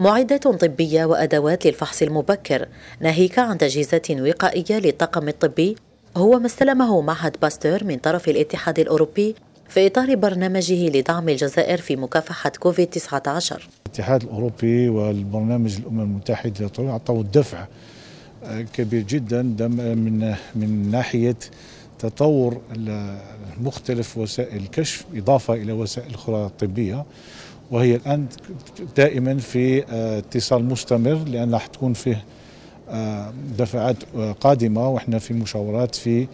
معدات طبية وأدوات للفحص المبكر ناهيك عن تجهيزات وقائية للطاقم الطبي هو ما استلمه معهد باستور من طرف الاتحاد الأوروبي في إطار برنامجه لدعم الجزائر في مكافحة كوفيد-19 الاتحاد الأوروبي والبرنامج الأمم المتحدة أعطوا دفع آه، كبير جدا آه، من من ناحية تطور مختلف وسائل الكشف إضافة إلى وسائل أخرى طبية وهي الآن دائما في آه، اتصال مستمر لأن راح تكون فيه آه، دفعات آه، قادمة وإحنا في مشاورات في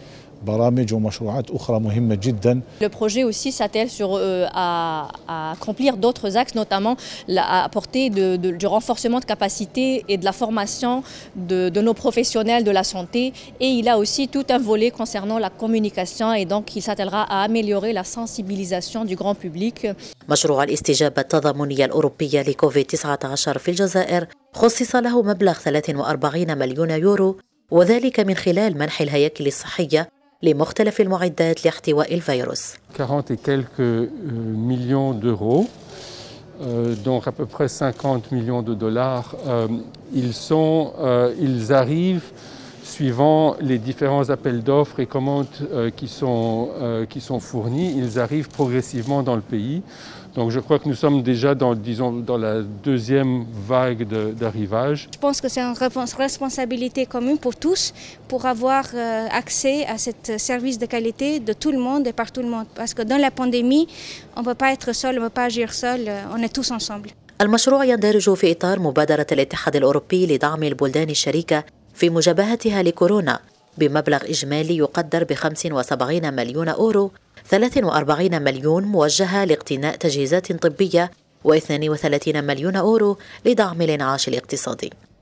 Le projet aussi s'attelle sur, euh, à, à, accomplir d'autres axes, notamment la, à apporter de, du renforcement de capacité et de la formation de, de, nos professionnels de la santé. Et il a aussi tout un volet concernant la communication et donc il s'attellera à améliorer la sensibilisation du grand public. مشروع الاستجابة التضامنية الأوروبية لكوفيد 19 في الجزائر خصص له مبلغ 43 مليون يورو وذلك من خلال منح الهياكل الصحية لمختلف المعدات لاحتواء virus. 40 et quelques euh, millions d'euros Euh, donc à peu près 50 millions de dollars, euh, ils, sont, euh, ils arrivent suivant les différents appels d'offres et commandes euh, qui, sont, euh, qui sont fournis, ils arrivent progressivement dans le pays. Donc je crois que nous sommes déjà dans, disons, dans la deuxième vague d'arrivage. Je pense que c'est une responsabilité commune pour tous pour avoir euh, accès à ce service de qualité de tout le monde et par tout le monde. Parce que dans la pandémie, on ne peut pas être seul, on ne peut pas agir seul, on est tous ensemble. المشروع يندرج في الاتحاد لدعم البلدان في مجابهتها لكورونا بمبلغ إجمالي يقدر ب 75 مليون أورو 43 مليون موجهة لاقتناء تجهيزات طبية و 32 مليون أورو لدعم الإنعاش الاقتصادي